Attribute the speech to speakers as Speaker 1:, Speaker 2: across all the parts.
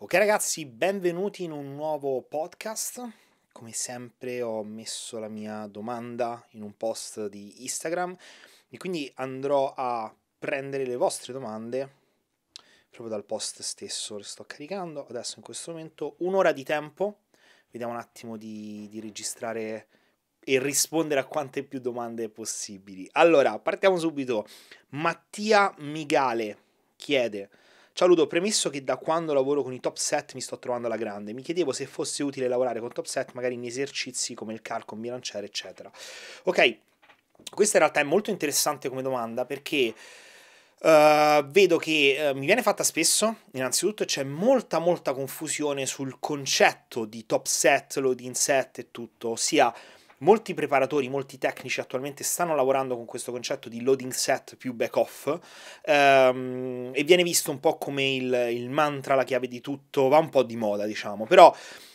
Speaker 1: Ok ragazzi, benvenuti in un nuovo podcast. Come sempre ho messo la mia domanda in un post di Instagram e quindi andrò a prendere le vostre domande proprio dal post stesso, le sto caricando. Adesso in questo momento un'ora di tempo, vediamo un attimo di, di registrare e rispondere a quante più domande possibili. Allora, partiamo subito. Mattia Migale chiede Ciao Ludo, premesso che da quando lavoro con i top set mi sto trovando alla grande, mi chiedevo se fosse utile lavorare con top set magari in esercizi come il calco, il bilanciere, eccetera. Ok, questa in realtà è molto interessante come domanda perché uh, vedo che uh, mi viene fatta spesso, innanzitutto c'è molta molta confusione sul concetto di top set, loading set e tutto, ossia Molti preparatori, molti tecnici attualmente stanno lavorando con questo concetto di loading set più back off ehm, e viene visto un po' come il, il mantra, la chiave di tutto, va un po' di moda diciamo, però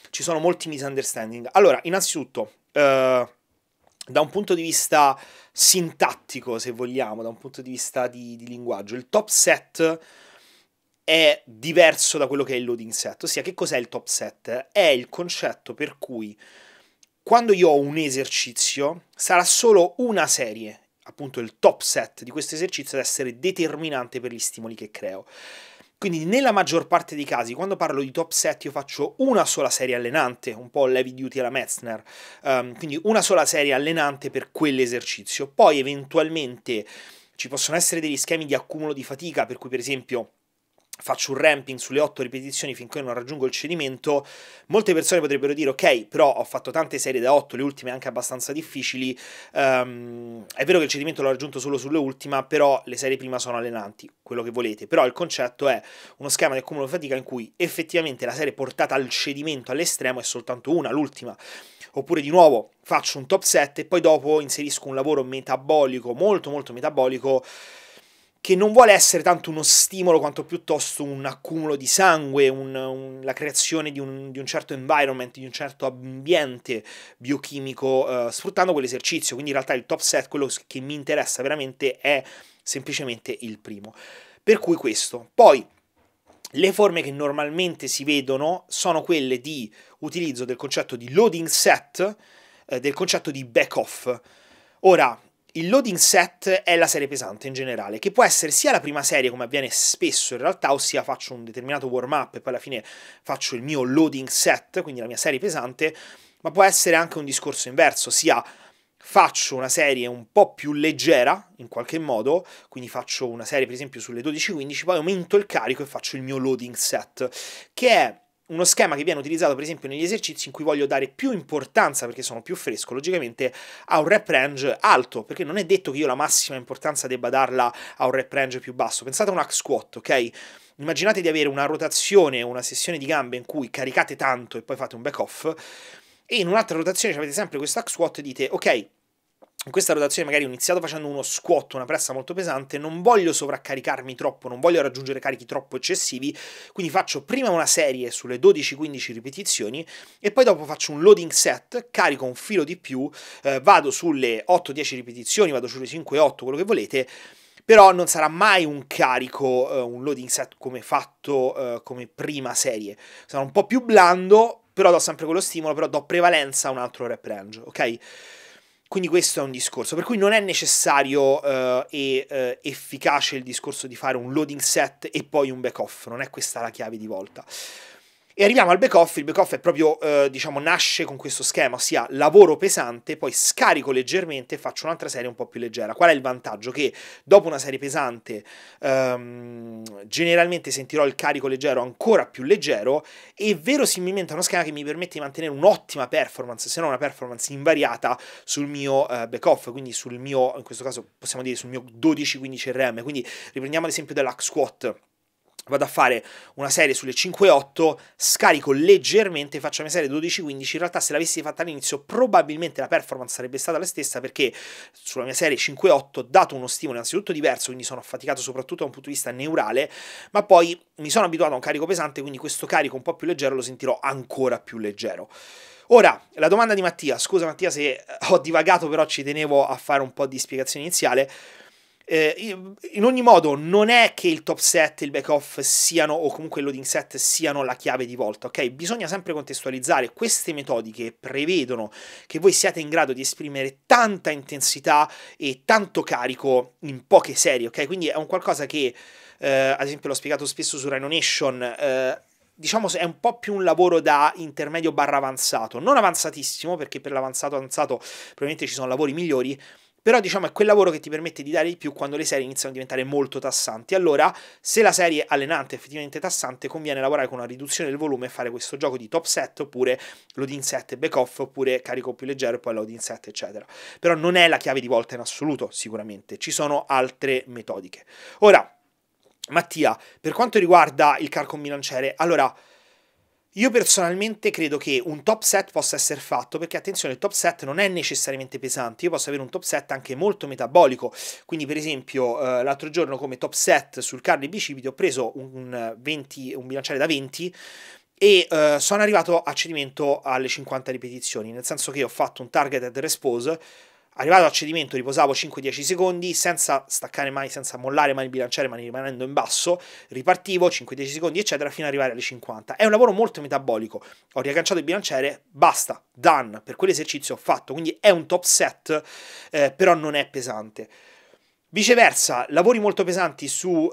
Speaker 1: ci sono molti misunderstanding. Allora, innanzitutto... Eh, da un punto di vista sintattico, se vogliamo, da un punto di vista di, di, linguaggio, il top set è diverso da quello che è il loading set. Ossia, che cos'è il top set? È il concetto per cui quando io ho un esercizio, sarà solo una serie, appunto il top set di questo esercizio, ad essere determinante per gli stimoli che creo. Quindi nella maggior parte dei casi, quando parlo di top set, io faccio una sola serie allenante, un po' l'heavy duty alla Metzner, um, quindi una sola serie allenante per quell'esercizio. Poi eventualmente ci possono essere degli schemi di accumulo di fatica, per cui per esempio faccio un ramping sulle 8 ripetizioni finché non raggiungo il cedimento, molte persone potrebbero dire ok, però ho fatto tante serie da 8, le ultime anche abbastanza difficili, um, è vero che il cedimento l'ho raggiunto solo sull'ultima, però le serie prima sono allenanti, quello che volete, però il concetto è uno schema di accumulo di fatica in cui effettivamente la serie portata al cedimento all'estremo è soltanto una, l'ultima, oppure di nuovo faccio un top set e poi dopo inserisco un lavoro metabolico, molto molto metabolico, che non vuole essere tanto uno stimolo quanto piuttosto un accumulo di sangue, un, un, la creazione di un, di un, certo environment, di un certo ambiente biochimico, eh, sfruttando quell'esercizio. Quindi in realtà il top set, quello che mi interessa veramente è semplicemente il primo. Per cui questo. Poi le forme che normalmente si vedono sono quelle di utilizzo del concetto di loading set, eh, del concetto di back off. Ora, il loading set è la serie pesante in generale, che può essere sia la prima serie, come avviene spesso in realtà, ossia faccio un determinato warm-up e poi alla fine faccio il mio loading set, quindi la mia serie pesante, ma può essere anche un discorso inverso, sia faccio una serie un po' più leggera in qualche modo, quindi faccio una serie per esempio sulle 12-15, poi aumento il carico e faccio il mio loading set, che è uno schema che viene utilizzato per esempio negli esercizi in cui voglio dare più importanza perché sono più fresco logicamente a un rep range alto perché non è detto che io la massima importanza debba darla a un rep range più basso pensate a un hack squat ok immaginate di avere una rotazione una sessione di gambe in cui caricate tanto e poi fate un back off e in un'altra rotazione avete sempre questo hack squat e dite ok in questa rotazione magari ho iniziato facendo uno squat, una pressa molto pesante, non voglio sovraccaricarmi troppo, non voglio raggiungere carichi troppo eccessivi, quindi faccio prima una serie sulle 12-15 ripetizioni e poi dopo faccio un loading set, carico un filo di più, eh, vado sulle 8-10 ripetizioni, vado sulle 5-8, quello che volete però non sarà mai un carico, uh, un loading set come fatto uh, come prima serie, sarà un po' più blando, però do sempre quello stimolo, però do prevalenza a un altro rep range, ok? Quindi questo è un discorso, per cui non è necessario uh, e uh, efficace il discorso di fare un loading set e poi un back off, non è questa la chiave di volta. E arriviamo al back off, il back off è proprio, eh, diciamo, nasce con questo schema, ossia lavoro pesante, poi scarico leggermente e faccio un'altra serie un po' più leggera. Qual è il vantaggio? Che dopo una serie pesante ehm, generalmente sentirò il carico leggero ancora più leggero e verosimilmente è uno schema che mi permette di mantenere un'ottima performance, se non una performance invariata sul mio eh, back off, quindi sul mio, in questo caso possiamo dire sul mio 12-15 RM, quindi riprendiamo l'esempio dell'hack squat vado a fare una serie sulle 5-8, scarico leggermente, faccio la mia serie 12-15, in realtà se l'avessi fatta all'inizio probabilmente la performance sarebbe stata la stessa perché sulla mia serie 5-8 ho dato uno stimolo innanzitutto diverso, quindi sono affaticato soprattutto da un punto di vista neurale, ma poi mi sono abituato a un carico pesante, quindi questo carico un po' più leggero lo sentirò ancora più leggero. Ora, la domanda di Mattia, scusa Mattia se ho divagato, però ci tenevo a fare un po' di spiegazione iniziale. Eh, in ogni modo, non è che il top set e il back off siano, o comunque il loading set siano la chiave di volta, ok? Bisogna sempre contestualizzare. Queste metodiche prevedono che voi siate in grado di esprimere tanta intensità e tanto carico in poche serie, ok? Quindi è un qualcosa che, eh, ad esempio, l'ho spiegato spesso su Rhino Nation. Eh, diciamo è un po' più un lavoro da intermedio barra avanzato, non avanzatissimo perché per l'avanzato avanzato probabilmente ci sono lavori migliori, però diciamo è quel lavoro che ti permette di dare di più quando le serie iniziano a diventare molto tassanti. Allora, se la serie è allenante, effettivamente tassante, conviene lavorare con una riduzione del volume e fare questo gioco di top set oppure loading set e back off oppure carico più leggero e poi loading set, eccetera. Però non è la chiave di volta in assoluto, sicuramente. Ci sono altre metodiche. Ora, Mattia, per quanto riguarda il car con bilanciere, allora io personalmente credo che un top set possa essere fatto perché attenzione, il top set non è necessariamente pesante, io posso avere un top set anche molto metabolico, quindi per esempio eh, l'altro giorno come top set sul carne bicipiti ho preso un, 20, un bilanciale da 20 e eh, sono arrivato a cedimento alle 50 ripetizioni, nel senso che ho fatto un targeted response Arrivato al cedimento riposavo 5-10 secondi senza staccare mai, senza mollare mai il bilanciere, ma rimanendo in basso, ripartivo 5-10 secondi eccetera fino ad arrivare alle 50. È un lavoro molto metabolico. Ho riagganciato il bilanciere, basta, done, per quell'esercizio ho fatto, quindi è un top set, eh, però non è pesante. Viceversa, lavori molto pesanti su uh,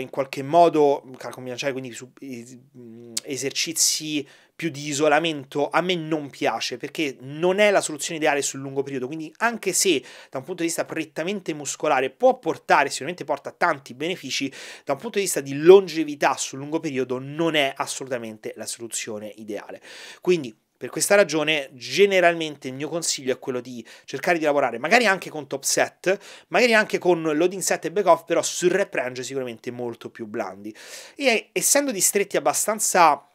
Speaker 1: in qualche modo calcolo bilanciere, quindi su mm, esercizi più di isolamento a me non piace perché non è la soluzione ideale sul lungo periodo, quindi anche se da un punto di vista prettamente muscolare può portare, sicuramente porta tanti benefici, da un punto di vista di longevità sul lungo periodo non è assolutamente la soluzione ideale. Quindi per questa ragione, generalmente il mio consiglio è quello di cercare di lavorare magari anche con top set, magari anche con loading set e back off, però sul rep range sicuramente molto più blandi. E essendo distretti abbastanza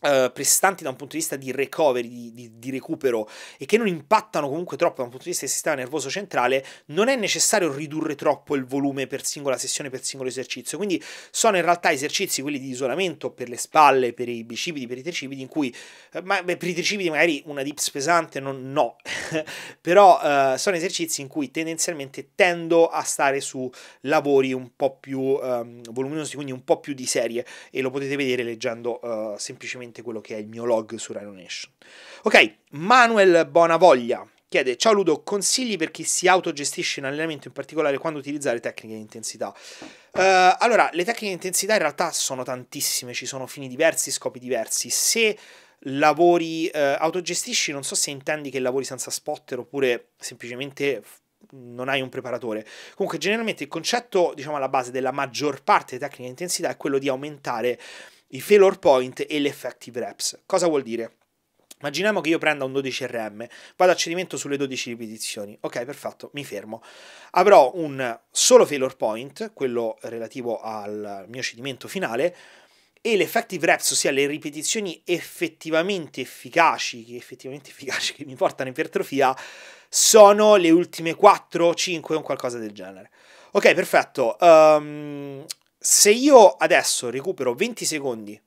Speaker 1: eh, prestanti da un punto di vista di recovery, di, di, di, recupero e che non impattano comunque troppo da un punto di vista del sistema nervoso centrale, non è necessario ridurre troppo il volume per singola sessione, per singolo esercizio. Quindi sono in realtà esercizi, quelli di isolamento per le spalle, per i bicipiti, per i tricipiti, in cui eh, ma, beh, per i tricipiti magari una dips pesante, non, no, però uh, sono esercizi in cui tendenzialmente tendo a stare su lavori un po' più um, voluminosi, quindi un po' più di serie e lo potete vedere leggendo semplicemente esattamente quello che è il mio log su Rhino Nation. Ok, Manuel Bonavoglia chiede ciao Ludo, consigli per chi si autogestisce in allenamento, in particolare quando utilizzare tecniche di intensità. Uh, allora, le tecniche di intensità in realtà sono tantissime, ci sono fini diversi, scopi diversi. Se lavori uh, autogestisci, non so se intendi che lavori senza spotter oppure semplicemente non hai un preparatore. Comunque, generalmente il concetto, diciamo, alla base della maggior parte delle tecniche di intensità è quello di aumentare i failure point e le effective reps. Cosa vuol dire? Immaginiamo che io prenda un 12 RM, vado a cedimento sulle 12 ripetizioni. Ok, perfetto, mi fermo. Avrò un solo failure point, quello relativo al mio cedimento finale, e le effective reps, ossia le ripetizioni effettivamente efficaci, che effettivamente efficaci che mi portano in ipertrofia, sono le ultime 4, 5 o qualcosa del genere. Ok, perfetto. Um, se io adesso recupero 20 secondi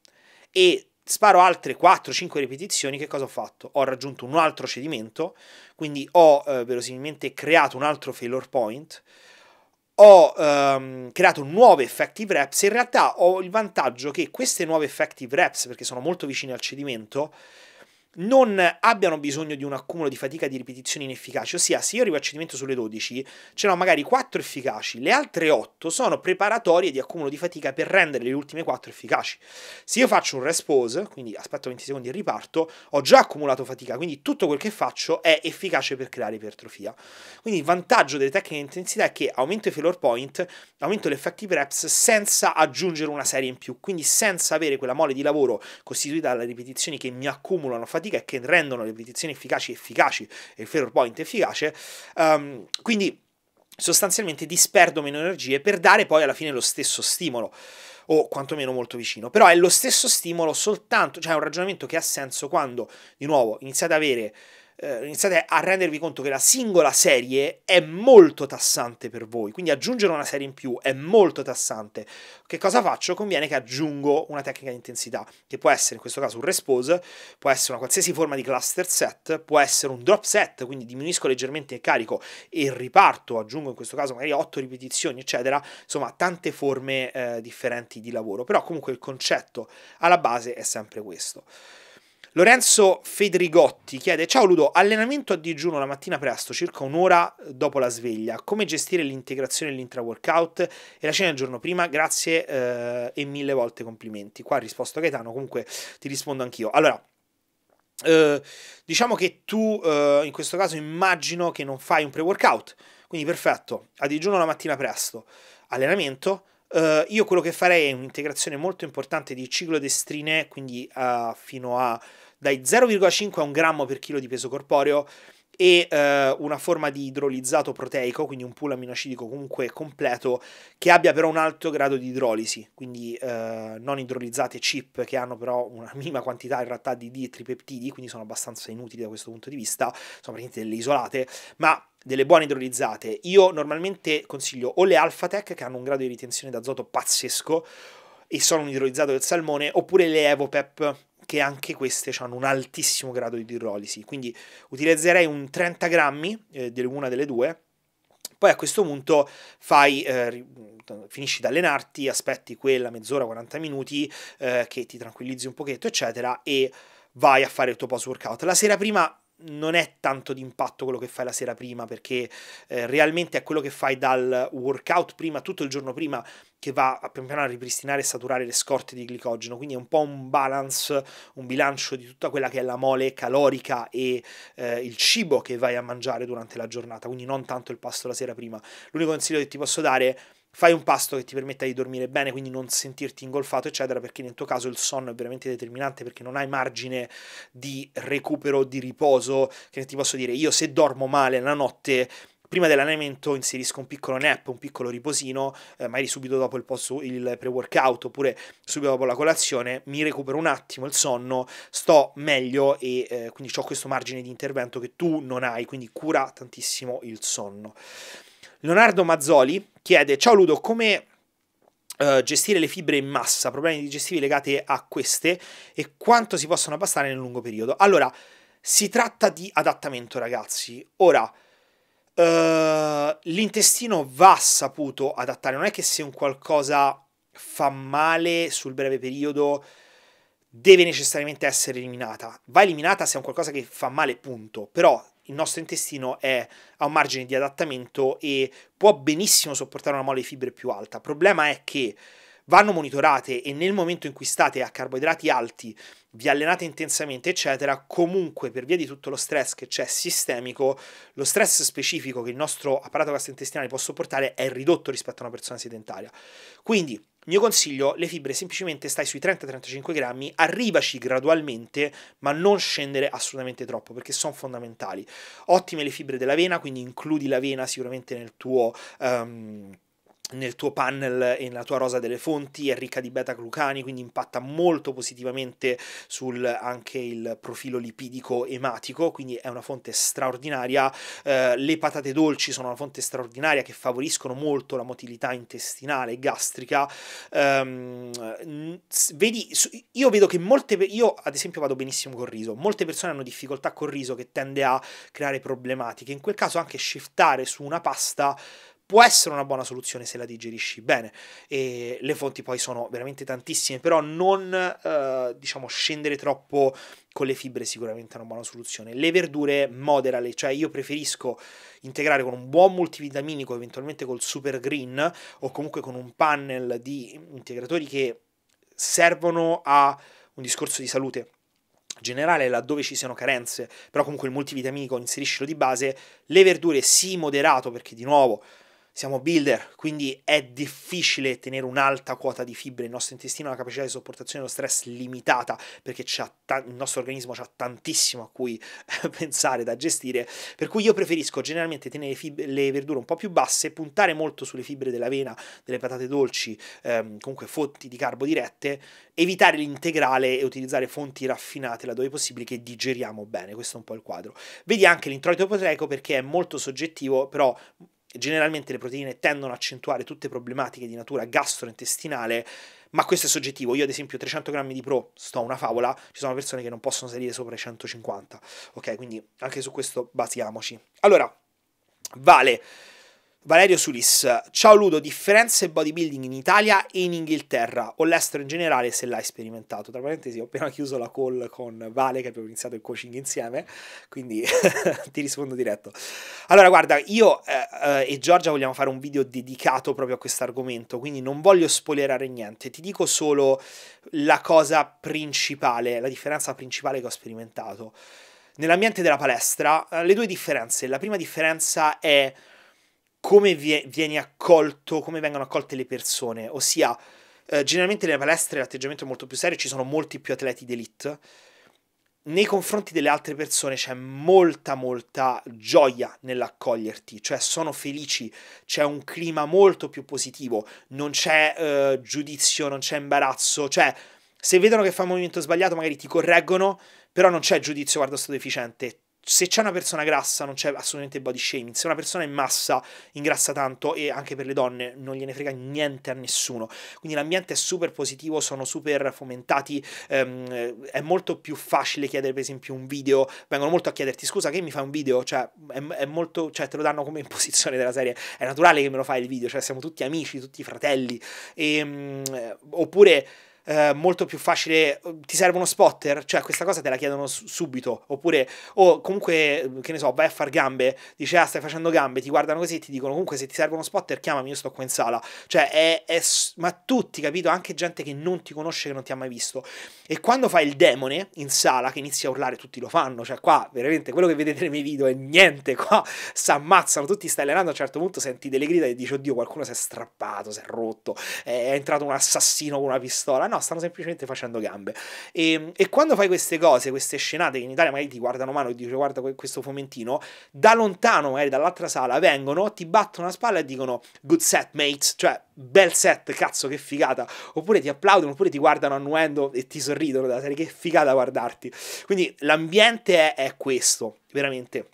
Speaker 1: e sparo altre 4-5 ripetizioni, che cosa ho fatto? Ho raggiunto un altro cedimento, quindi ho eh, verosimilmente creato un altro failure point, ho ehm, creato nuove effective reps, in realtà ho il vantaggio che queste nuove effective reps, perché sono molto vicine al cedimento, non abbiano bisogno di un accumulo di fatica di ripetizioni inefficaci, ossia se io arrivo a cedimento sulle 12, ce ne ho magari 4 efficaci, le altre 8 sono preparatorie di accumulo di fatica per rendere le ultime 4 efficaci. Se io faccio un rest pause, quindi aspetto 20 secondi e riparto, ho già accumulato fatica, quindi tutto quel che faccio è efficace per creare ipertrofia. Quindi il vantaggio delle tecniche di intensità è che aumento i floor point, aumento gli effetti preps senza aggiungere una serie in più, quindi senza avere quella mole di lavoro costituita dalle ripetizioni che mi accumulano fatica fatica e che rendono le petizioni efficaci efficaci e il failure point efficace. Um, quindi sostanzialmente disperdo meno energie per dare poi alla fine lo stesso stimolo o quantomeno molto vicino, però è lo stesso stimolo soltanto, cioè è un ragionamento che ha senso quando di nuovo iniziate ad avere eh, iniziate a rendervi conto che la singola serie è molto tassante per voi, quindi aggiungere una serie in più è molto tassante. Che cosa faccio? Conviene che aggiungo una tecnica di intensità, che può essere in questo caso un respose, può essere una qualsiasi forma di cluster set, può essere un drop set, quindi diminuisco leggermente il carico e riparto, aggiungo in questo caso magari 8 ripetizioni, eccetera, insomma tante forme eh, differenti di lavoro, però comunque il concetto alla base è sempre questo. Lorenzo Fedrigotti chiede: Ciao Ludo, allenamento a digiuno la mattina presto, circa un'ora dopo la sveglia. Come gestire l'integrazione dell'intra-workout e la cena il giorno prima? Grazie eh, e mille volte complimenti. Qua ha risposto Gaetano, comunque ti rispondo anch'io. Allora. Eh, diciamo che tu eh, in questo caso immagino che non fai un pre-workout, quindi perfetto, a digiuno la mattina presto, allenamento, Uh, io quello che farei è un'integrazione molto importante di ciclodestrine, quindi uh, fino a dai 0,5 a 1 grammo per chilo di peso corporeo e eh, una forma di idrolizzato proteico, quindi un pool aminoacidico comunque completo, che abbia però un alto grado di idrolisi, quindi eh, non idrolizzate chip che hanno però una minima quantità in realtà di D e tripeptidi, quindi sono abbastanza inutili da questo punto di vista, sono praticamente delle isolate, ma delle buone idrolizzate. Io normalmente consiglio o le Alphatec che hanno un grado di ritenzione d'azoto pazzesco e sono un idrolizzato del salmone, oppure le Evopep che anche queste hanno un altissimo grado di dirolisi. Quindi utilizzerei un 30 grammi eh, di una delle due. Poi a questo punto fai, eh, finisci di allenarti, aspetti quella mezz'ora, 40 minuti eh, che ti tranquillizzi un pochetto, eccetera, e vai a fare il tuo post workout. La sera prima non è tanto d'impatto quello che fai la sera prima, perché eh, realmente è quello che fai dal workout prima, tutto il giorno prima, che va a pian piano a ripristinare e saturare le scorte di glicogeno. Quindi è un po' un balance, un bilancio di tutta quella che è la mole calorica e eh, il cibo che vai a mangiare durante la giornata. Quindi non tanto il pasto la sera prima. L'unico consiglio che ti posso dare è fai un pasto che ti permetta di dormire bene, quindi non sentirti ingolfato, eccetera, perché nel tuo caso il sonno è veramente determinante perché non hai margine di recupero, di riposo, che ti posso dire, io se dormo male la notte prima dell'allenamento inserisco un piccolo nap, un piccolo riposino, eh, magari subito dopo il, post, il, pre-workout oppure subito dopo la colazione, mi recupero un attimo il sonno, sto meglio e eh, quindi ho questo margine di intervento che tu non hai, quindi cura tantissimo il sonno. Leonardo Mazzoli chiede: Ciao Ludo, come eh, gestire le fibre in massa, problemi digestivi legati a queste e quanto si possono abbassare nel lungo periodo. Allora, si tratta di adattamento, ragazzi. Ora, uh, l'intestino va saputo adattare, non è che se un qualcosa fa male sul breve periodo deve necessariamente essere eliminata. Va eliminata se è un qualcosa che fa male, punto. Però il nostro intestino è, a un margine di adattamento e può benissimo sopportare una mole di fibre più alta. Il problema è che vanno monitorate e nel momento in cui state a carboidrati alti, vi allenate intensamente, eccetera, comunque per via di tutto lo stress che c'è sistemico, lo stress specifico che il nostro apparato gastrointestinale può sopportare è ridotto rispetto a una persona sedentaria. Quindi, mio consiglio, le fibre semplicemente stai sui 30-35 grammi, arrivaci gradualmente, ma non scendere assolutamente troppo perché sono fondamentali. Ottime le fibre dell'avena, quindi includi l'avena sicuramente nel tuo... Um, nel tuo panel e nella tua rosa delle fonti è ricca di beta-glucani, quindi impatta molto positivamente sul anche il profilo lipidico ematico, quindi è una fonte straordinaria. Eh, le patate dolci sono una fonte straordinaria che favoriscono molto la motilità intestinale e gastrica. Um, vedi, io vedo che molte io ad esempio vado benissimo col riso, molte persone hanno difficoltà col riso che tende a creare problematiche. In quel caso anche shiftare su una pasta può essere una buona soluzione se la digerisci bene. E le fonti poi sono veramente tantissime, però non eh, diciamo scendere troppo con le fibre sicuramente è una buona soluzione. Le verdure moderale, cioè io preferisco integrare con un buon multivitaminico, eventualmente col super green o comunque con un panel di integratori che servono a un discorso di salute generale laddove ci siano carenze, però comunque il multivitaminico inseriscilo di base, le verdure sì moderato perché di nuovo siamo builder, quindi è difficile tenere un'alta quota di fibre, il nostro intestino ha una capacità di sopportazione dello stress limitata perché il nostro organismo ha tantissimo a cui eh, pensare, da gestire, per cui io preferisco generalmente tenere fibre, le verdure un po' più basse, puntare molto sulle fibre dell'avena, delle patate dolci, ehm, comunque fonti di carbo dirette, evitare l'integrale e utilizzare fonti raffinate laddove possibile che digeriamo bene, questo è un po' il quadro. Vedi anche l'introito proteico perché è molto soggettivo, però Generalmente le proteine tendono ad accentuare tutte problematiche di natura gastrointestinale, ma questo è soggettivo. Io, ad esempio, 300 grammi di pro, sto una favola, ci sono persone che non possono salire sopra i 150. Ok, quindi anche su questo basiamoci. Allora, vale Valerio Sulis, ciao Ludo, differenze bodybuilding in Italia e in Inghilterra o l'estero in generale se l'hai sperimentato? Tra parentesi ho appena chiuso la call con Vale che abbiamo iniziato il coaching insieme, quindi ti rispondo diretto. Allora guarda, io eh, eh, e Giorgia vogliamo fare un video dedicato proprio a questo argomento, quindi non voglio spoilerare niente, ti dico solo la cosa principale, la differenza principale che ho sperimentato. Nell'ambiente della palestra, eh, le due differenze, la prima differenza è come vie- vieni accolto, come vengono accolte le persone, ossia eh, generalmente nelle palestre l'atteggiamento è molto più serio, ci sono molti più atleti d'elite. Nei confronti delle altre persone c'è molta molta gioia nell'accoglierti, cioè sono felici, c'è un clima molto più positivo, non c'è eh, giudizio, non c'è imbarazzo, cioè se vedono che fa un movimento sbagliato magari ti correggono, però non c'è giudizio, guardo sto deficiente, se c'è una persona grassa non c'è assolutamente body shaming, se una persona in massa ingrassa tanto e anche per le donne non gliene frega niente a nessuno, quindi l'ambiente è super positivo, sono super fomentati, ehm, è molto più facile chiedere per esempio un video, vengono molto a chiederti scusa che mi fai un video, cioè, è, è molto, cioè te lo danno come imposizione della serie, è naturale che me lo fai il video, cioè siamo tutti amici, tutti fratelli, e, ehm, oppure eh, molto più facile. Ti serve uno spotter? Cioè, questa cosa te la chiedono subito. Oppure, o comunque, eh, che ne so, vai a far gambe, dici, ah, stai facendo gambe, ti guardano così e ti dicono, comunque, se ti serve uno spotter, chiamami, io sto qua in sala. Cioè, è, è ma tutti, capito? Anche gente che non ti conosce, che non ti ha mai visto. E quando fai il demone in sala, che inizia a urlare, tutti lo fanno. Cioè, qua, veramente, quello che vedete nei miei video è niente. Qua si ammazzano, tutti stai allenando, a un certo punto senti delle grida e dici, oddio, qualcuno si è strappato, si è rotto, è entrato un assassino con una pistola no, stanno semplicemente facendo gambe. E, ehm, e quando fai queste cose, queste scenate che in Italia magari ti guardano mano e dici guarda questo fomentino, da lontano, magari dall'altra sala, vengono, ti battono la spalla e dicono good set mate, cioè bel set, cazzo che figata, oppure ti applaudono, oppure ti guardano annuendo e ti sorridono della serie, che figata guardarti. Quindi l'ambiente è, è questo, veramente.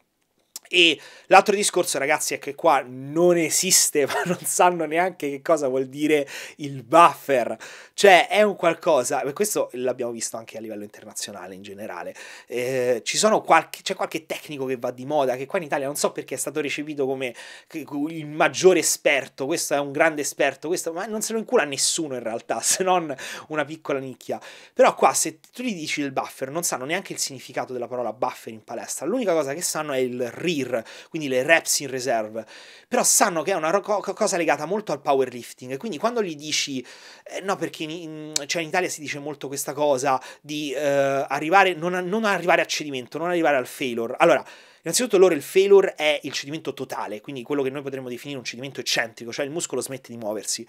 Speaker 1: E l'altro discorso, ragazzi, è che qua non esiste, ma non sanno neanche che cosa vuol dire il buffer. Cioè, è un qualcosa, e questo l'abbiamo visto anche a livello internazionale in generale. Eh, qualche, c'è qualche tecnico che va di moda, che qua in Italia non so perché è stato recepito come il maggiore esperto, questo è un grande esperto, questo, ma non se lo incula nessuno in realtà, se non una piccola nicchia. Però qua, se tu gli dici il buffer, non sanno neanche il significato della parola buffer in palestra. L'unica cosa che sanno è il ri clear, quindi le reps in reserve, però sanno che è una co- cosa legata molto al powerlifting, quindi quando gli dici, eh, no perché in, in, cioè in, Italia si dice molto questa cosa di eh, arrivare, non, a, non arrivare al cedimento, non arrivare al failure, allora... Innanzitutto loro il failure è il cedimento totale, quindi quello che noi potremmo definire un cedimento eccentrico, cioè il muscolo smette di muoversi.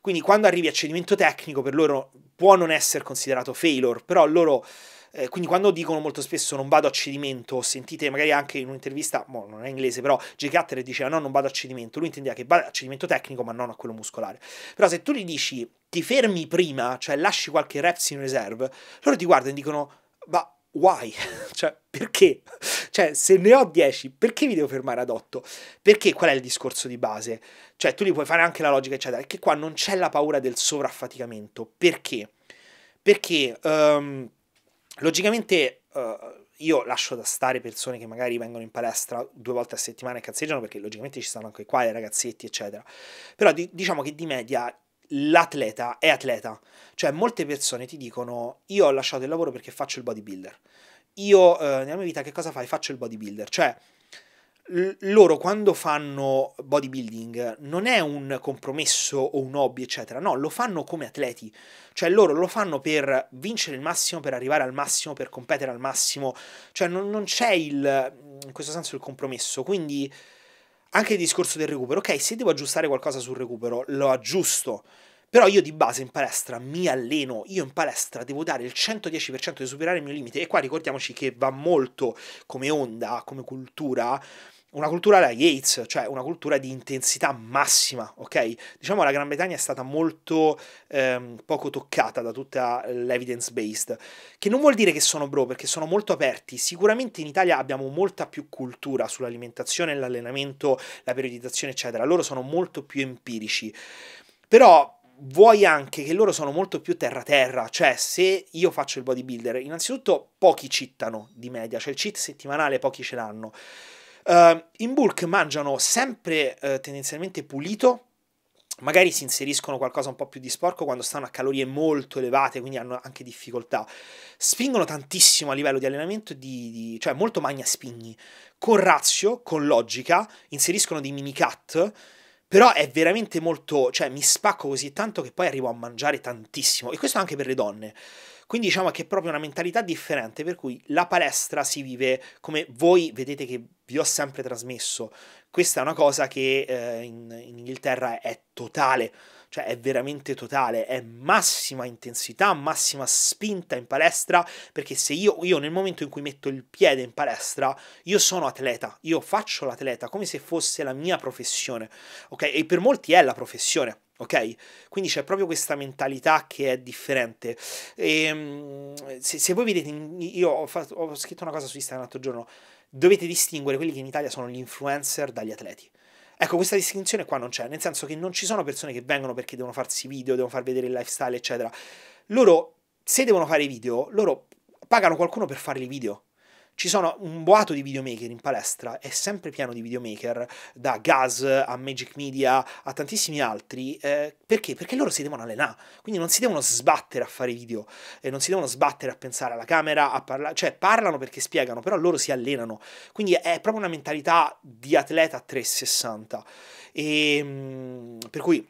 Speaker 1: Quindi quando arrivi a cedimento tecnico per loro può non essere considerato failure, però loro eh, quindi quando dicono molto spesso non vado a cedimento, sentite magari anche in un'intervista, boh, non è inglese, però J. Cutter diceva ah, no, non vado a cedimento, lui intendeva che vada a cedimento tecnico ma non a quello muscolare. Però se tu gli dici ti fermi prima, cioè lasci qualche reps in reserve, loro ti guardano e dicono ma why? cioè perché? Cioè se ne ho 10 perché mi devo fermare ad 8? Perché qual è il discorso di base? Cioè tu gli puoi fare anche la logica eccetera, è che qua non c'è la paura del sovraffaticamento. Perché? Perché... Um, Logicamente uh, io lascio da stare persone che magari vengono in palestra due volte a settimana e cazzeggiano perché logicamente ci stanno anche qua i ragazzetti eccetera. Però di, diciamo che di media l'atleta è atleta. Cioè molte persone ti dicono io ho lasciato il lavoro perché faccio il bodybuilder. Io eh, nella mia vita che cosa fai? Faccio il bodybuilder. Cioè loro quando fanno bodybuilding non è un compromesso o un hobby, eccetera, no, lo fanno come atleti, cioè loro lo fanno per vincere il massimo, per arrivare al massimo, per competere al massimo, cioè non, non c'è il, in questo senso il compromesso, quindi anche il discorso del recupero, ok, se devo aggiustare qualcosa sul recupero, lo aggiusto, però io di base in palestra mi alleno, io in palestra devo dare il 110% di superare il mio limite e qua ricordiamoci che va molto come onda, come cultura, una cultura alla Yates, cioè una cultura di intensità massima, ok? Diciamo la Gran Bretagna è stata molto ehm, poco toccata da tutta l'evidence based, che non vuol dire che sono bro, perché sono molto aperti. Sicuramente in Italia abbiamo molta più cultura sull'alimentazione, l'allenamento, la periodizzazione, eccetera. Loro sono molto più empirici. Però vuoi anche che loro sono molto più terra-terra, cioè se io faccio il bodybuilder, innanzitutto pochi cittano di media, cioè il cheat settimanale pochi ce l'hanno. Uh, in bulk mangiano sempre uh, tendenzialmente pulito, magari si inseriscono qualcosa un po' più di sporco quando stanno a calorie molto elevate, quindi hanno anche difficoltà. Spingono tantissimo a livello di allenamento, di, di, cioè molto magna spigni, con razio, con logica, inseriscono dei mini cut. Però è veramente molto, cioè mi spacco così tanto che poi arrivo a mangiare tantissimo. E questo anche per le donne. Quindi diciamo che è proprio una mentalità differente, per cui la palestra si vive come voi vedete che vi ho sempre trasmesso. Questa è una cosa che eh, in, in Inghilterra è totale cioè è veramente totale, è massima intensità, massima spinta in palestra, perché se io, io, nel momento in cui metto il piede in palestra, io sono atleta, io faccio l'atleta come se fosse la mia professione, ok? E per molti è la professione ok? Quindi c'è proprio questa mentalità che è differente. E, ehm, se, se, voi vedete, io ho, fatto, ho scritto una cosa su Instagram l'altro giorno, dovete distinguere quelli che in Italia sono gli influencer dagli atleti. Ecco, questa distinzione qua non c'è, nel senso che non ci sono persone che vengono perché devono farsi video, devono far vedere il lifestyle, eccetera. Loro, se devono fare video, loro pagano qualcuno per fare farli video. Ci sono un boato di videomaker in palestra, è sempre pieno di videomaker, da Gaz a Magic Media a tantissimi altri, eh, perché? Perché loro si devono allenare, quindi non si devono sbattere a fare video, eh, non si devono sbattere a pensare alla camera, a parlare, cioè parlano perché spiegano, però loro si allenano, quindi è proprio una mentalità di atleta 360. E, ehm, per cui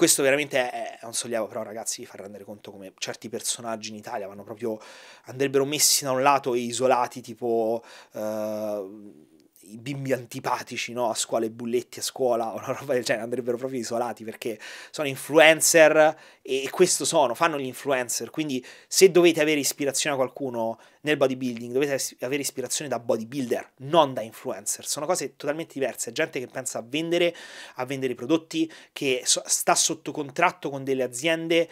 Speaker 1: questo veramente è, è un sollievo, però ragazzi vi fa rendere conto come certi personaggi in Italia vanno proprio, andrebbero messi da un lato e isolati, tipo... Uh, i bimbi antipatici no? a scuola e bulletti a scuola o una roba del genere andrebbero proprio isolati perché sono influencer e questo sono, fanno gli influencer. Quindi se dovete avere ispirazione a qualcuno nel bodybuilding, dovete avere ispirazione da bodybuilder, non da influencer. Sono cose totalmente diverse. È gente che pensa a vendere, a vendere prodotti, che sta sotto contratto con delle aziende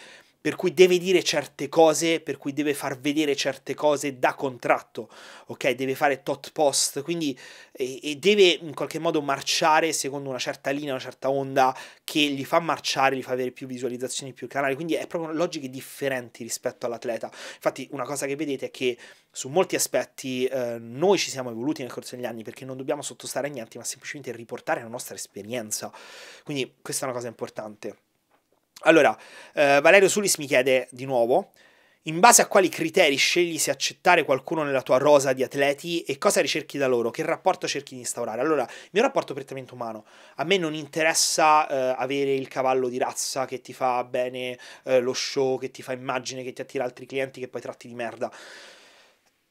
Speaker 1: per cui deve dire certe cose, per cui deve far vedere certe cose da contratto, ok? Deve fare tot post, quindi e, e deve in qualche modo marciare secondo una certa linea, una certa onda che gli fa marciare, gli fa avere più visualizzazioni, più canali, quindi è proprio logiche differenti rispetto all'atleta. Infatti una cosa che vedete è che su molti aspetti eh, noi ci siamo evoluti nel corso degli anni perché non dobbiamo sottostare a niente, ma semplicemente riportare la nostra esperienza. Quindi questa è una cosa importante. Allora, eh, Valerio Sulis mi chiede di nuovo, in base a quali criteri scegli se accettare qualcuno nella tua rosa di atleti e cosa ricerchi da loro, che rapporto cerchi di instaurare? Allora, il mio rapporto prettamente umano, a me non interessa eh, avere il cavallo di razza che ti fa bene eh, lo show, che ti fa immagine, che ti attira altri clienti che poi tratti di merda.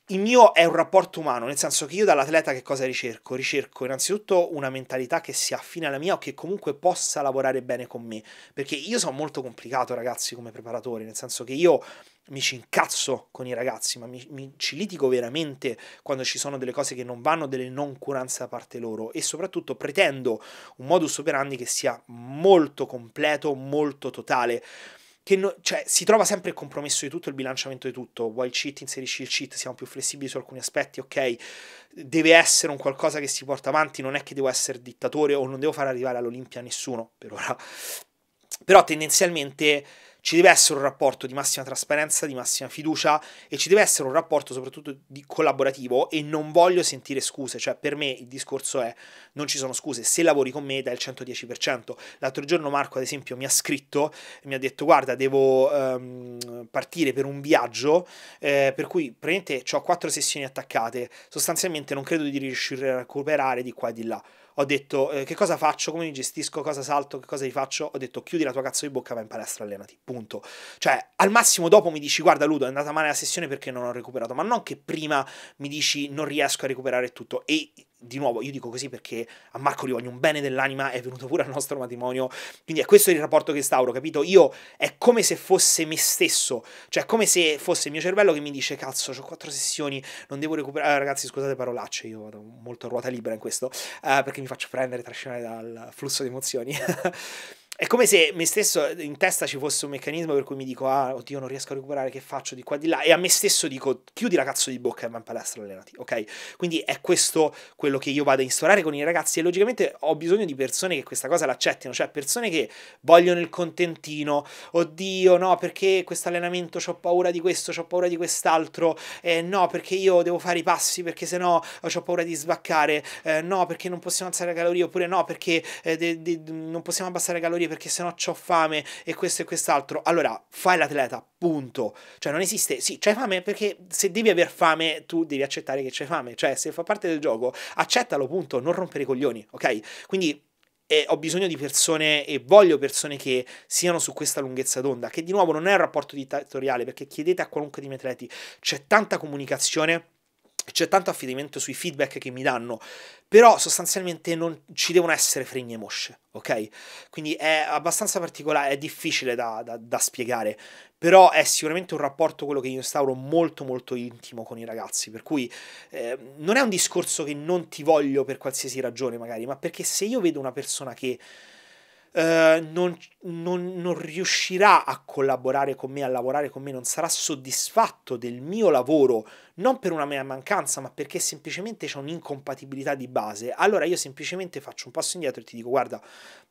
Speaker 1: Il mio è un rapporto umano, nel senso che io dall'atleta che cosa ricerco? Ricerco innanzitutto una mentalità che sia affine alla mia o che comunque possa lavorare bene con me, perché io sono molto complicato ragazzi come preparatore, nel senso che io mi ci incazzo con i ragazzi, ma mi, mi, ci litigo veramente quando ci sono delle cose che non vanno, delle noncuranze da parte loro e soprattutto pretendo un modus operandi che sia molto completo, molto totale che no, cioè, si trova sempre il compromesso di tutto, il bilanciamento di tutto. Vuoi il cheat, inserisci il cheat, siamo più flessibili su alcuni aspetti, ok. Deve essere un qualcosa che si porta avanti, non è che devo essere dittatore o non devo far arrivare all'Olimpia nessuno, per ora. Però tendenzialmente ci deve essere un rapporto di massima trasparenza, di massima fiducia e ci deve essere un rapporto soprattutto collaborativo e non voglio sentire scuse, cioè per me il discorso è non ci sono scuse, se lavori con me dai il 110%. L'altro giorno Marco ad esempio mi ha scritto e mi ha detto guarda devo ehm, partire per un viaggio eh, per cui praticamente ho quattro sessioni attaccate, sostanzialmente non credo di riuscire a recuperare di qua e di là ho detto eh, che cosa faccio, come mi gestisco, cosa salto, che cosa gli faccio, ho detto chiudi la tua cazzo di bocca, vai in palestra, allenati, punto. Cioè, al massimo dopo mi dici guarda Ludo è andata male la sessione perché non ho recuperato, ma non che prima mi dici non riesco a recuperare tutto e di nuovo, io dico così perché a Marco gli voglio un bene dell'anima, è venuto pure al nostro matrimonio, quindi è questo il rapporto che instauro, capito? Io è come se fosse me stesso, cioè è come se fosse il mio cervello che mi dice cazzo, ho quattro sessioni, non devo recuperare, ah, ragazzi scusate parolacce, io vado molto a ruota libera in questo, eh, perché mi faccio prendere, trascinare dal flusso di emozioni. È come se me stesso eh, in testa ci fosse un meccanismo per cui mi dico, ah, oddio, non riesco a recuperare, che faccio di qua di là? E a me stesso dico, chiudi la cazzo di bocca e vai in palestra, allenati, ok? Quindi è questo quello che io vado a instaurare con i ragazzi e logicamente ho bisogno di persone che questa cosa l'accettino, cioè persone che vogliono il contentino, oddio, no, perché questo allenamento ho paura di questo, ho paura di quest'altro, eh, no, perché io devo fare i passi, perché se no eh, ho paura di sbaccare, eh, no, perché non possiamo alzare le calorie, oppure no, perché eh, de, de, non possiamo abbassare le calorie ieri perché sennò ho fame e questo e quest'altro. Allora, fai l'atleta, punto. Cioè, non esiste. Sì, c'hai fame perché se devi aver fame, tu devi accettare che c'hai fame. Cioè, se fa parte del gioco, accettalo, punto. Non rompere i coglioni, ok? Quindi e eh, ho bisogno di persone e voglio persone che siano su questa lunghezza d'onda, che di nuovo non è un rapporto dittatoriale, perché chiedete a qualunque di me atleti, c'è tanta comunicazione c'è tanto affidamento sui feedback che mi danno, però sostanzialmente non ci devono essere fregne mosce, ok? Quindi è abbastanza particolare, è difficile da, da, da spiegare, però è sicuramente un rapporto quello che io instauro molto molto intimo con i ragazzi, per cui eh, non è un discorso che non ti voglio per qualsiasi ragione magari, ma perché se io vedo una persona che eh, non, non, non riuscirà a collaborare con me, a lavorare con me, non sarà soddisfatto del mio lavoro, non per una mia mancanza, ma perché semplicemente c'è un'incompatibilità di base, allora io semplicemente faccio un passo indietro e ti dico guarda,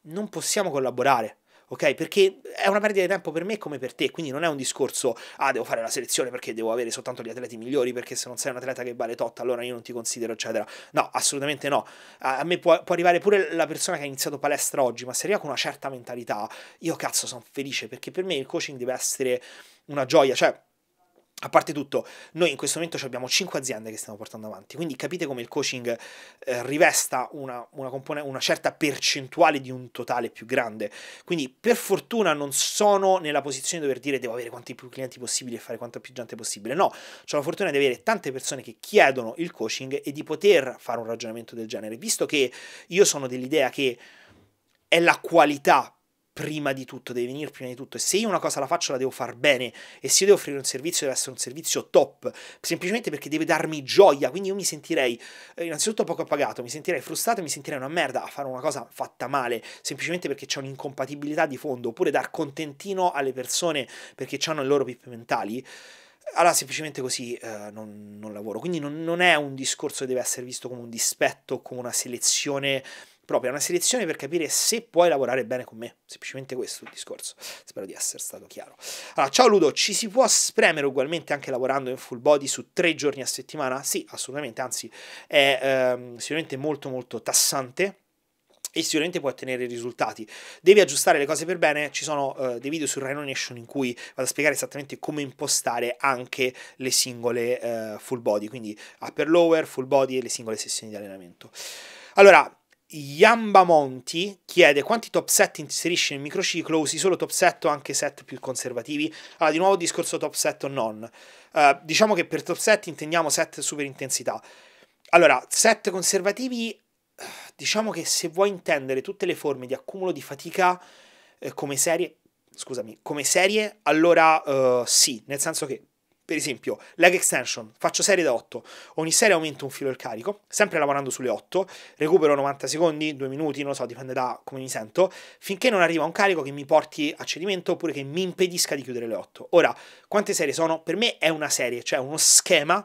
Speaker 1: non possiamo collaborare ok? Perché è una perdita di tempo per me come per te, quindi non è un discorso, ah, devo fare la selezione perché devo avere soltanto gli atleti migliori, perché se non sei un atleta che vale tot, allora io non ti considero, eccetera. No, assolutamente no. A me può, può arrivare pure la persona che ha iniziato palestra oggi, ma se arriva con una certa mentalità, io cazzo sono felice, perché per me il coaching deve essere una gioia, cioè a parte tutto, noi in questo momento abbiamo 5 aziende che stiamo portando avanti, quindi capite come il coaching eh, rivesta una, una, una, certa percentuale di un totale più grande. Quindi per fortuna non sono nella posizione di dover dire devo avere quanti più clienti possibili e fare quanta più gente possibile, no, ho la fortuna di avere tante persone che chiedono il coaching e di poter fare un ragionamento del genere, visto che io sono dell'idea che è la qualità prima di tutto, devi venire prima di tutto. E se io una cosa la faccio la devo far bene e se io devo offrire un servizio deve essere un servizio top, semplicemente perché deve darmi gioia, quindi io mi sentirei eh, innanzitutto poco pagato, mi sentirei frustrato, mi sentirei una merda a fare una cosa fatta male, semplicemente perché c'è un'incompatibilità di fondo, oppure dar contentino alle persone perché hanno i loro pippe mentali allora semplicemente così eh, non, non, lavoro. Quindi non, non, è un discorso che deve essere visto come un dispetto, come una selezione proprio, è una selezione per capire se puoi lavorare bene con me, semplicemente questo il discorso, spero di essere stato chiaro. Allora, ciao Ludo, ci si può spremere ugualmente anche lavorando in full body su tre giorni a settimana? Sì, assolutamente, anzi è ehm, sicuramente molto molto tassante e sicuramente puoi ottenere risultati. Devi aggiustare le cose per bene, ci sono uh, dei video su Rhino Nation in cui vado a spiegare esattamente come impostare anche le singole uh, full body, quindi upper lower, full body e le singole sessioni di allenamento. Allora, Iambamonti chiede quanti top set inserisci nel microciclo, usi solo top set o anche set più conservativi? Allora, di nuovo discorso top set o non. Uh, diciamo che per top set intendiamo set super intensità. Allora, set conservativi, diciamo che se vuoi intendere tutte le forme di accumulo di fatica eh, come serie, scusami, come serie, allora uh, sì, nel senso che per esempio, leg extension, faccio serie da 8, ogni serie aumento un filo il carico, sempre lavorando sulle 8, recupero 90 secondi, 2 minuti, non lo so, dipende da come mi sento, finché non arriva un carico che mi porti a cedimento oppure che mi impedisca di chiudere le 8. Ora, quante serie sono? Per me è una serie, cioè uno schema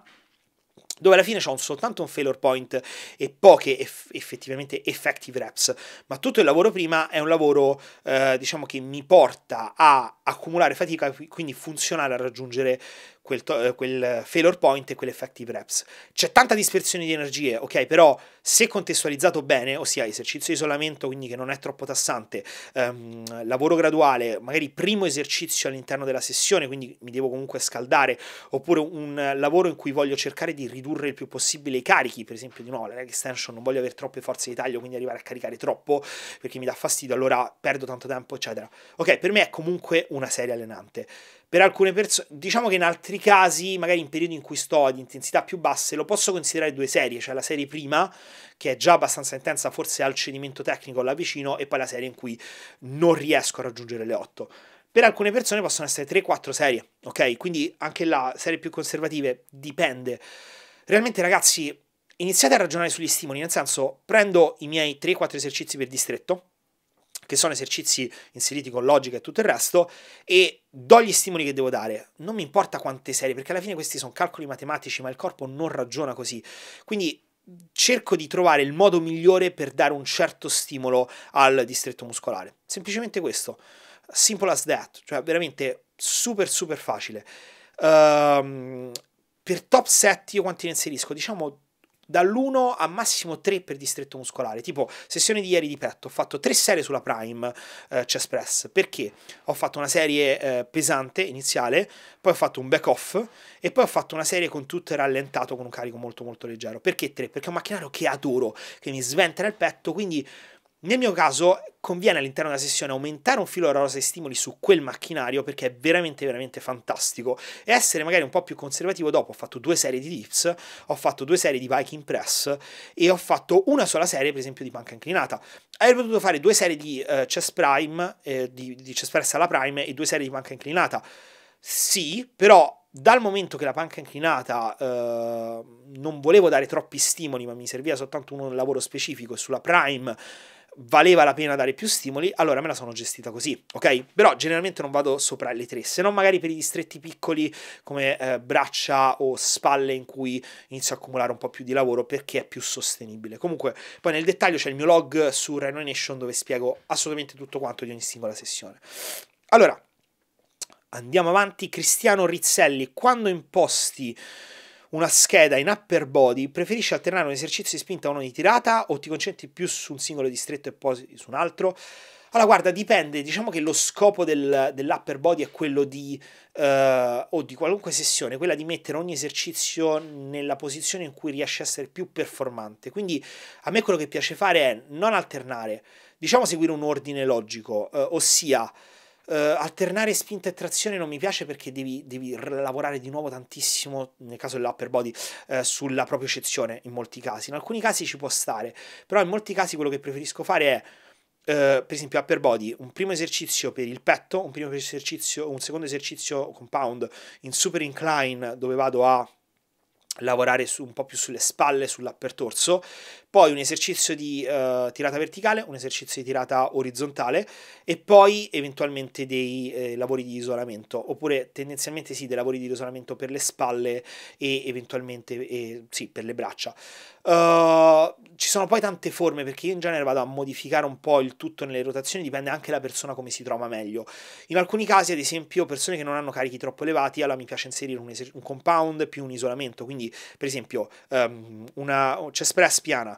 Speaker 1: dove alla fine ho soltanto un failure point e poche eff- effettivamente effective reps, ma tutto il lavoro prima è un lavoro eh, diciamo che mi porta a accumulare fatica, quindi funzionare a raggiungere quel, to- eh, quel failure point e quell'effective reps. C'è tanta dispersione di energie, ok, però se contestualizzato bene, ossia esercizio di isolamento, quindi che non è troppo tassante, ehm, lavoro graduale, magari primo esercizio all'interno della sessione, quindi mi devo comunque scaldare, oppure un lavoro in cui voglio cercare di ridurre il più possibile i carichi, per esempio di nuovo la leg extension, non voglio avere troppe forze di taglio, quindi arrivare a caricare troppo perché mi dà fastidio, allora perdo tanto tempo, eccetera. Ok, per me è comunque una serie allenante per alcune persone, diciamo che in altri casi, magari in periodi in cui sto ad intensità più basse, lo posso considerare due serie, cioè la serie prima, che è già abbastanza intensa, forse al cedimento tecnico la vicino, e poi la serie in cui non riesco a raggiungere le 8. Per alcune persone possono essere 3-4 serie, ok? Quindi anche la serie più conservative, dipende. Realmente ragazzi, iniziate a ragionare sugli stimoli, nel senso prendo i miei 3-4 esercizi per distretto, che sono esercizi inseriti con logica e tutto il resto, e do gli stimoli che devo dare. Non mi importa quante serie, perché alla fine questi sono calcoli matematici, ma il corpo non ragiona così. Quindi cerco di trovare il modo migliore per dare un certo stimolo al distretto muscolare. Semplicemente questo. Simple as that, cioè veramente super super facile. Um, per top set io quanti ne inserisco? Diciamo dall'1 a massimo 3 per distretto muscolare. Tipo, sessione di ieri di petto, ho fatto 3 serie sulla Prime eh, Chess Press, perché ho fatto una serie eh, pesante iniziale, poi ho fatto un back off e poi ho fatto una serie con tutto rallentato con un carico molto molto leggero. Perché 3? Perché è un macchinario che adoro, che mi sventra il petto, quindi nel mio caso conviene all'interno della sessione aumentare un filo rosa e stimoli su quel macchinario perché è veramente veramente fantastico e essere magari un po' più conservativo dopo ho fatto due serie di dips, ho fatto due serie di Viking Press e ho fatto una sola serie per esempio di panca inclinata. Avrei potuto fare due serie di uh, eh, chest prime, eh, di, di chest press alla prime e due serie di panca inclinata. Sì, però dal momento che la panca inclinata eh, non volevo dare troppi stimoli, ma mi serviva soltanto un lavoro specifico e sulla prime valeva la pena dare più stimoli, allora me la sono gestita così, ok? Però generalmente non vado sopra le tre, se non magari per gli stretti piccoli come eh, braccia o spalle in cui inizio a accumulare un po' più di lavoro perché è più sostenibile. Comunque, poi nel dettaglio c'è il mio log su Rhino dove spiego assolutamente tutto quanto di ogni singola sessione. Allora, andiamo avanti, Cristiano Rizzelli, quando imposti una scheda in upper body, preferisci alternare un esercizio di spinta a uno di tirata o ti concentri più su un singolo distretto e poi su un altro? Allora, guarda, dipende. Diciamo che lo scopo del, dell'upper body è quello di, eh, o di qualunque sessione, quella di mettere ogni esercizio nella posizione in cui riesce a essere più performante. Quindi a me quello che piace fare è non alternare, diciamo seguire un ordine logico, eh, ossia Uh, alternare spinta e trazione non mi piace perché devi, devi lavorare di nuovo tantissimo, nel caso dell'upper body, uh, sulla propria eccezione in molti casi. In alcuni casi ci può stare, però in molti casi quello che preferisco fare è. Uh, per esempio upper body, un primo esercizio per il petto, un, primo esercizio, un secondo esercizio compound in super incline dove vado a lavorare su, un po' più sulle spalle, sull'upper torso, poi un esercizio di uh, tirata verticale, un esercizio di tirata orizzontale e poi eventualmente dei eh, lavori di isolamento, oppure tendenzialmente sì, dei lavori di isolamento per le spalle e eventualmente eh, sì, per le braccia. Uh, ci sono poi tante forme perché io in genere vado a modificare un po' il tutto nelle rotazioni, dipende anche da persona come si trova meglio. In alcuni casi, ad esempio, persone che non hanno carichi troppo elevati, allora mi piace inserire un, eser- un compound più un isolamento, quindi per esempio um, una chest press piana,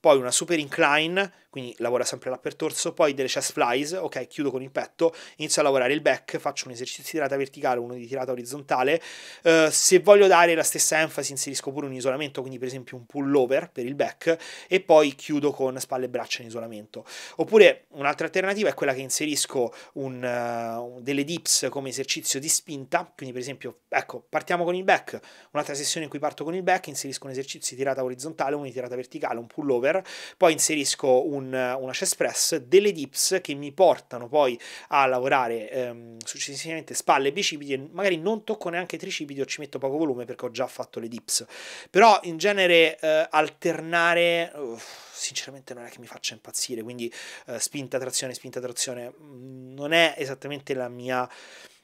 Speaker 1: poi una super incline, quindi lavora sempre l'upper torso, poi delle chest flies, ok, chiudo con il petto, inizio a lavorare il back, faccio un esercizio di tirata verticale, uno di tirata orizzontale, uh, se voglio dare la stessa enfasi inserisco pure un isolamento, quindi per esempio un pullover per il back, e poi chiudo con spalle e braccia in isolamento. Oppure un'altra alternativa è quella che inserisco un, uh, delle dips come esercizio di spinta, quindi per esempio, ecco, partiamo con il back, un'altra sessione in cui parto con il back, inserisco un esercizio di tirata orizzontale, uno di tirata verticale, un pullover, cover, poi inserisco un, una chest press, delle dips che mi portano poi a lavorare ehm, successivamente spalle e bicipiti e magari non tocco neanche i tricipiti o ci metto poco volume perché ho già fatto le dips. Però in genere eh, alternare... Uff, sinceramente non è che mi faccia impazzire, quindi eh, spinta trazione, spinta trazione mm, non è esattamente la mia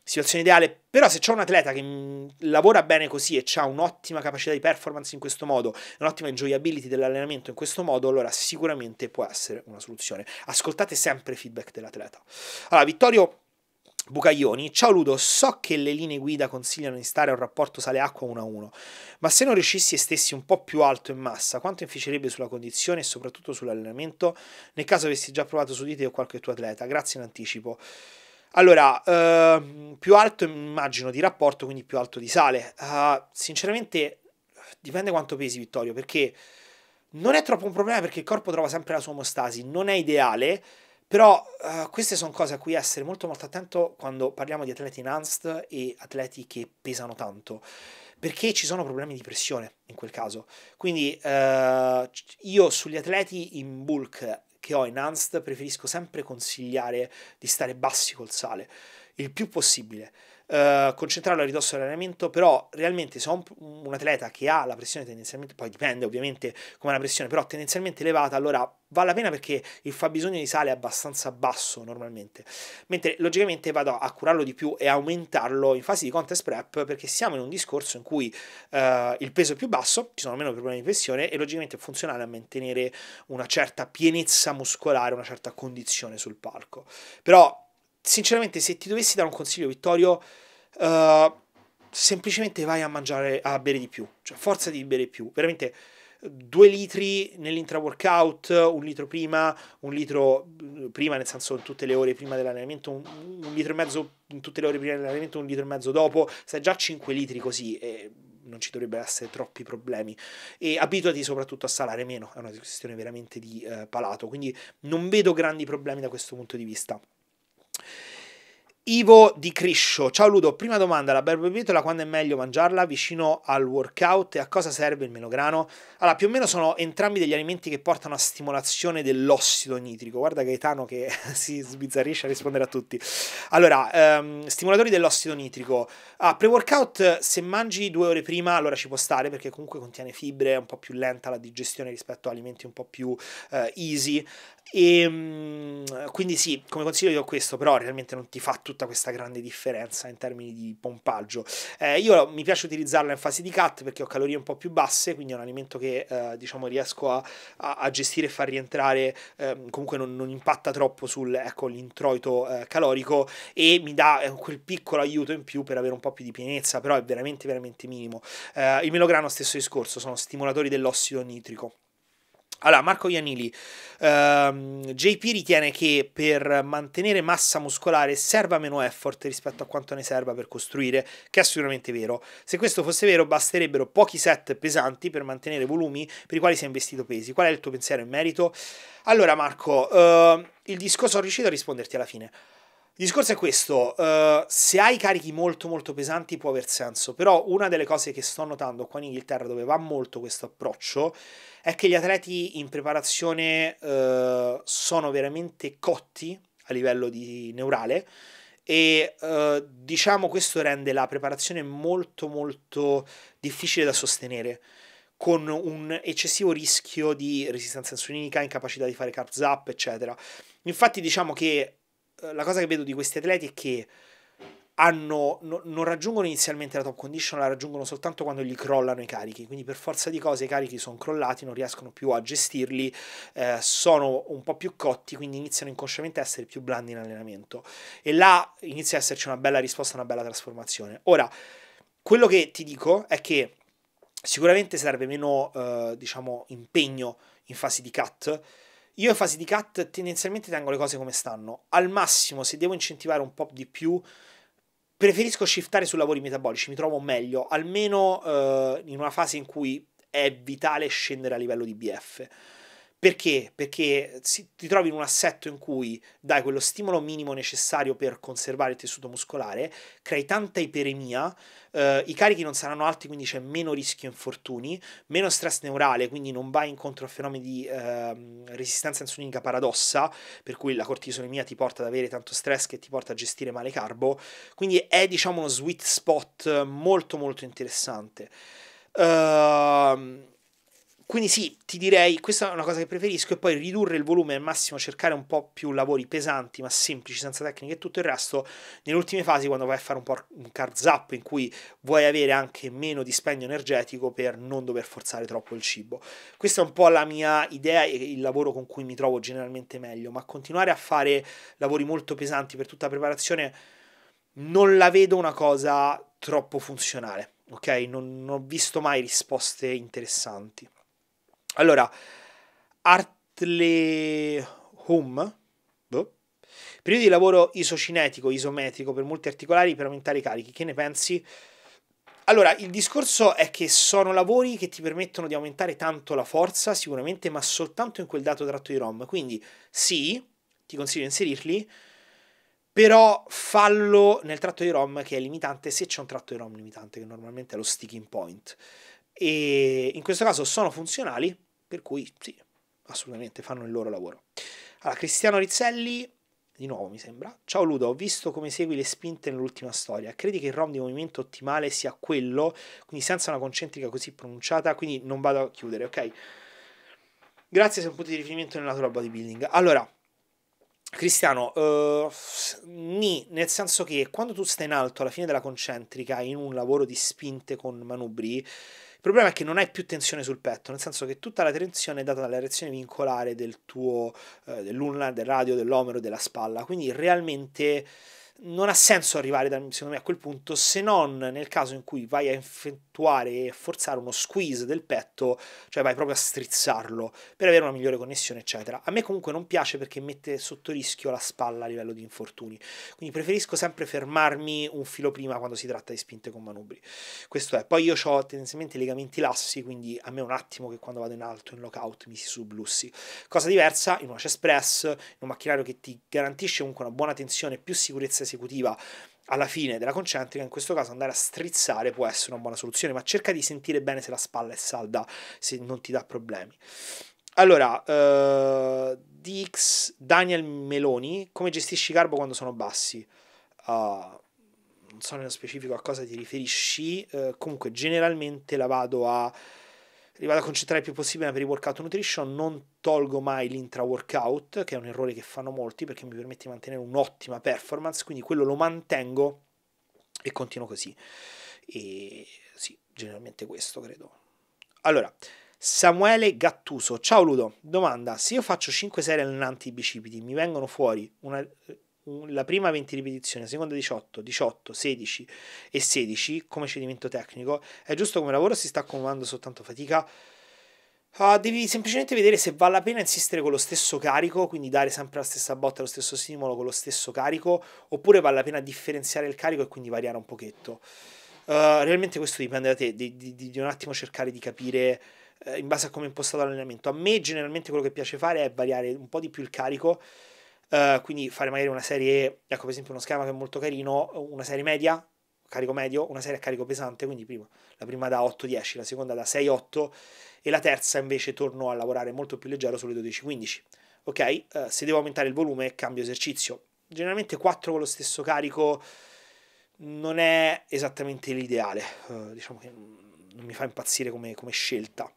Speaker 1: situazione ideale, però se c'è un atleta che mm, lavora bene così e ha un'ottima capacità di performance in questo modo, un'ottima enjoyability dell'allenamento in questo modo, allora sicuramente può essere una soluzione. Ascoltate sempre i feedback dell'atleta. Allora, Vittorio Bucaglioni, ciao Ludo, so che le linee guida consigliano di stare a un rapporto sale-acqua 1 a 1, ma se non riuscissi e stessi un po' più alto in massa, quanto inficerebbe sulla condizione e soprattutto sull'allenamento? Nel caso avessi già provato su di te o qualche tuo atleta, grazie in anticipo. Allora, eh, più alto immagino di rapporto, quindi più alto di sale. Uh, sinceramente dipende quanto pesi Vittorio, perché non è troppo un problema perché il corpo trova sempre la sua omostasi, non è ideale, però uh, queste sono cose a cui essere molto molto attento quando parliamo di atleti enhanced e atleti che pesano tanto, perché ci sono problemi di pressione in quel caso. Quindi uh, io sugli atleti in bulk che ho enhanced preferisco sempre consigliare di stare bassi col sale il più possibile eh, concentrarlo a ridosso dell'allenamento, però realmente se ho un, un, atleta che ha la pressione tendenzialmente, poi dipende ovviamente come la pressione, però tendenzialmente elevata, allora vale la pena perché il fabbisogno di sale è abbastanza basso normalmente, mentre logicamente vado a curarlo di più e aumentarlo in fase di contest prep perché siamo in un discorso in cui eh, il peso è più basso, ci sono meno problemi di pressione e logicamente è funzionale a mantenere una certa pienezza muscolare, una certa condizione sul palco. Però sinceramente, se ti dovessi dare un consiglio, Vittorio, uh, semplicemente vai a mangiare, a bere di più, cioè forza di bere più, veramente due litri nell'intra-workout, un litro prima, un litro mm, prima, nel senso in tutte le ore prima dell'allenamento, un, un litro e mezzo in tutte le ore prima dell'allenamento, un litro e mezzo dopo, Sei già a 5 litri così e non ci dovrebbero essere troppi problemi. E abituati soprattutto a salare meno, è una questione veramente di eh, palato, quindi non vedo grandi problemi da questo punto di vista. Ivo Di Criscio, ciao Ludo, prima domanda, la barbabietola quando è meglio mangiarla? Vicino al workout e a cosa serve il melograno? Allora, più o meno sono entrambi degli alimenti che portano a stimolazione dell'ossido nitrico, guarda Gaetano che si sbizzarrisce a rispondere a tutti. Allora, ehm, stimolatori dell'ossido nitrico, ah, pre-workout se mangi due ore prima allora ci può stare perché comunque contiene fibre, è un po' più lenta la digestione rispetto a alimenti un po' più eh, easy, e ehm, quindi sì, come consiglio io questo, però realmente non ti fa tutto tutta questa grande differenza in termini di pompaggio. Eh, io mi piace utilizzarla in fase di cut perché ho calorie un po' più basse, quindi è un alimento che eh, diciamo riesco a, a, a, gestire e far rientrare, eh, comunque non, non, impatta troppo sull'introito ecco, eh, calorico e mi dà eh, quel piccolo aiuto in più per avere un po' più di pienezza, però è veramente veramente minimo. Eh, il melograno stesso discorso, sono stimolatori dell'ossido nitrico. Allora, Marco Iannili, ehm, JP ritiene che per mantenere massa muscolare serva meno effort rispetto a quanto ne serva per costruire, che è sicuramente vero. Se questo fosse vero, basterebbero pochi set pesanti per mantenere volumi per i quali si è investito pesi. Qual è il tuo pensiero in merito? Allora, Marco, ehm, il discorso sono riuscito a risponderti alla fine. Il discorso è questo, uh, se hai carichi molto molto pesanti può aver senso, però una delle cose che sto notando qua in Inghilterra dove va molto questo approccio è che gli atleti in preparazione uh, sono veramente cotti a livello di neurale e uh, diciamo questo rende la preparazione molto molto difficile da sostenere con un eccessivo rischio di resistenza insulinica, incapacità di fare carbs zap, eccetera. Infatti diciamo che la cosa che vedo di questi atleti è che hanno, no, non raggiungono inizialmente la top condition, la raggiungono soltanto quando gli crollano i carichi, quindi per forza di cose i carichi sono crollati, non riescono più a gestirli, eh, sono un po' più cotti, quindi iniziano inconsciamente a essere più blandi in allenamento e là inizia a esserci una bella risposta, una bella trasformazione. Ora, quello che ti dico è che sicuramente serve meno, eh, diciamo, impegno in fase di cut, io in fase di cut tendenzialmente tengo le cose come stanno. Al massimo, se devo incentivare un po' di più, preferisco shiftare su lavori metabolici, mi trovo meglio, almeno eh, in una fase in cui è vitale scendere a livello di BF. Perché? Perché ti trovi in un assetto in cui dai quello stimolo minimo necessario per conservare il tessuto muscolare, crei tanta iperemia, eh, i carichi non saranno alti, quindi c'è meno rischio infortuni, meno stress neurale, quindi non vai incontro a fenomeni di eh, resistenza insulinica paradossa, per cui la cortisolemia ti porta ad avere tanto stress che ti porta a gestire male carbo. Quindi è diciamo uno sweet spot molto molto interessante. Ehm. Uh, quindi sì, ti direi, questa è una cosa che preferisco e poi ridurre il volume al massimo, cercare un po' più lavori pesanti ma semplici, senza tecniche e tutto il resto, nelle ultime fasi quando vai a fare un po' un car zap in cui vuoi avere anche meno dispendio energetico per non dover forzare troppo il cibo. Questa è un po' la mia idea e il lavoro con cui mi trovo generalmente meglio, ma continuare a fare lavori molto pesanti per tutta la preparazione non la vedo una cosa troppo funzionale, ok? non, non ho visto mai risposte interessanti. Allora, Artle Home, boh. periodo di lavoro isocinetico, isometrico per molti articolari per aumentare i carichi, che ne pensi? Allora, il discorso è che sono lavori che ti permettono di aumentare tanto la forza, sicuramente, ma soltanto in quel dato tratto di ROM. Quindi, sì, ti consiglio di inserirli, però fallo nel tratto di ROM che è limitante, se c'è un tratto di ROM limitante, che normalmente è lo sticking point. E in questo caso sono funzionali, per cui sì, assolutamente fanno il loro lavoro. Allora, Cristiano Rizzelli, di nuovo mi sembra. Ciao Ludo, ho visto come segui le spinte nell'ultima storia. Credi che il ROM di movimento ottimale sia quello, quindi senza una concentrica così pronunciata, quindi non vado a chiudere, ok? Grazie se un punto di riferimento nella tua bodybuilding. Allora, Cristiano, uh, ni, nel senso che quando tu stai in alto alla fine della concentrica in un lavoro di spinte con manubri, problema è che non hai più tensione sul petto, nel senso che tutta la tensione è data dalla reazione vincolare del tuo, eh, dell'ulna, del radio, dell'omero, della spalla, quindi realmente non ha senso arrivare, da, secondo me, a quel punto se non nel caso in cui vai a effettuare e forzare uno squeeze del petto, cioè vai proprio a strizzarlo per avere una migliore connessione, eccetera. A me comunque non piace perché mette sotto rischio la spalla a livello di infortuni, quindi preferisco sempre fermarmi un filo prima quando si tratta di spinte con manubri. Questo è. Poi io ho tendenzialmente i legamenti lassi, quindi a me un attimo che quando vado in alto in lockout mi si sublussi. Cosa diversa in una chest press, in un macchinario che ti garantisce comunque una buona tensione, e più sicurezza esecutiva alla fine della concentrica, in questo caso andare a strizzare può essere una buona soluzione, ma cerca di sentire bene se la spalla è salda, se non ti dà problemi. Allora, uh, eh, DX Daniel Meloni, come gestisci i carbo quando sono bassi? Uh, non so nello specifico a cosa ti riferisci, uh, comunque generalmente la vado a li vado a concentrare il più possibile per i workout nutrition, non tolgo mai l'intra workout, che è un errore che fanno molti perché mi permette di mantenere un'ottima performance, quindi quello lo mantengo e continuo così. E sì, generalmente questo credo. Allora, Samuele Gattuso, ciao Ludo, domanda, se io faccio 5 serie allenanti bicipiti, mi vengono fuori una la prima 20 ripetizioni, la seconda 18, 18, 16 e 16 come cedimento tecnico, è giusto come lavoro si sta accumulando soltanto fatica. Uh, devi semplicemente vedere se vale la pena insistere con lo stesso carico, quindi dare sempre la stessa botta, lo stesso stimolo con lo stesso carico, oppure vale la pena differenziare il carico e quindi variare un pochetto. Uh, realmente questo dipende da te, di, di, di un attimo cercare di capire uh, in base a come è impostato l'allenamento. A me generalmente quello che piace fare è variare un po' di più il carico, eh, quindi fare magari una serie, ecco per esempio uno schema che è molto carino, una serie media, carico medio, una serie a carico pesante, quindi prima, la prima da 8-10, la seconda da 6-8 e la terza invece torno a lavorare molto più leggero sulle 12-15. Ok, uh, se devo aumentare il volume cambio esercizio. Generalmente 4 con lo stesso carico non è esattamente l'ideale, uh, diciamo che non mi fa impazzire come, come scelta.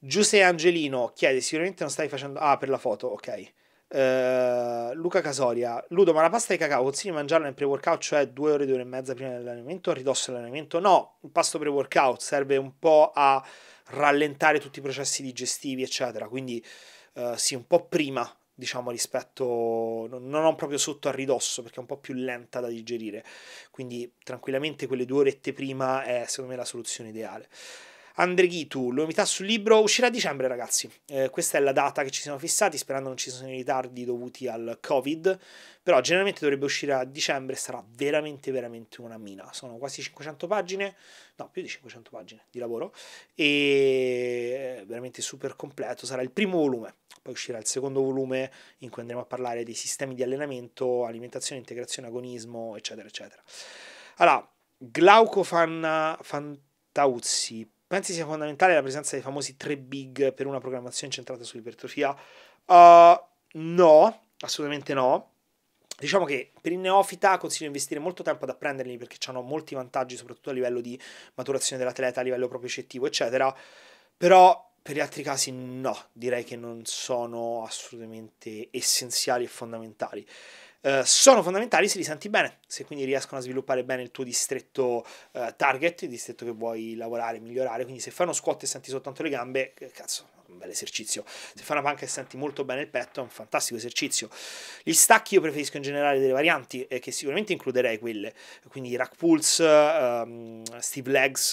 Speaker 1: Giuse Angelino chiede: Sicuramente non stai facendo. Ah, per la foto, ok. Uh, Luca Casoria, Ludo, ma la pasta di cacao consigli di mangiarla nel pre-workout, cioè due ore, due ore e mezza prima dell'allenamento, a ridosso dell'allenamento? No, il pasto pre-workout serve un po' a rallentare tutti i processi digestivi, eccetera. Quindi uh, sì, un po' prima, diciamo, rispetto, non, non proprio sotto a ridosso, perché è un po' più lenta da digerire. Quindi tranquillamente quelle due orette prima è secondo me la soluzione ideale. Andreghitu, l'unità sul libro uscirà a dicembre ragazzi, eh, questa è la data che ci siamo fissati sperando non ci siano ritardi dovuti al covid, però generalmente dovrebbe uscire a dicembre, sarà veramente veramente una mina, sono quasi 500 pagine, no più di 500 pagine di lavoro e veramente super completo, sarà il primo volume, poi uscirà il secondo volume in cui andremo a parlare dei sistemi di allenamento, alimentazione, integrazione, agonismo eccetera eccetera. Allora, Glauco Fantauzzi Pensi sia fondamentale la presenza dei famosi tre big per una programmazione centrata sull'ipertrofia? Uh, no, assolutamente no. Diciamo che per il neofita consiglio di investire molto tempo ad apprenderli perché hanno molti vantaggi, soprattutto a livello di maturazione dell'atleta, a livello proprio eccettivo, eccetera. Però per gli altri casi no, direi che non sono assolutamente essenziali e fondamentali. Eh, sono fondamentali se li senti bene, se quindi riescono a sviluppare bene il tuo distretto eh, target, il distretto che vuoi lavorare, migliorare, quindi se fai uno squat e senti soltanto le gambe, eh, cazzo, un bel esercizio. Se fai una panca e senti molto bene il petto, è un fantastico esercizio. Gli stacchi io preferisco in generale delle varianti, eh, che sicuramente includerei quelle, quindi rack pulls, ehm, Steve Legs,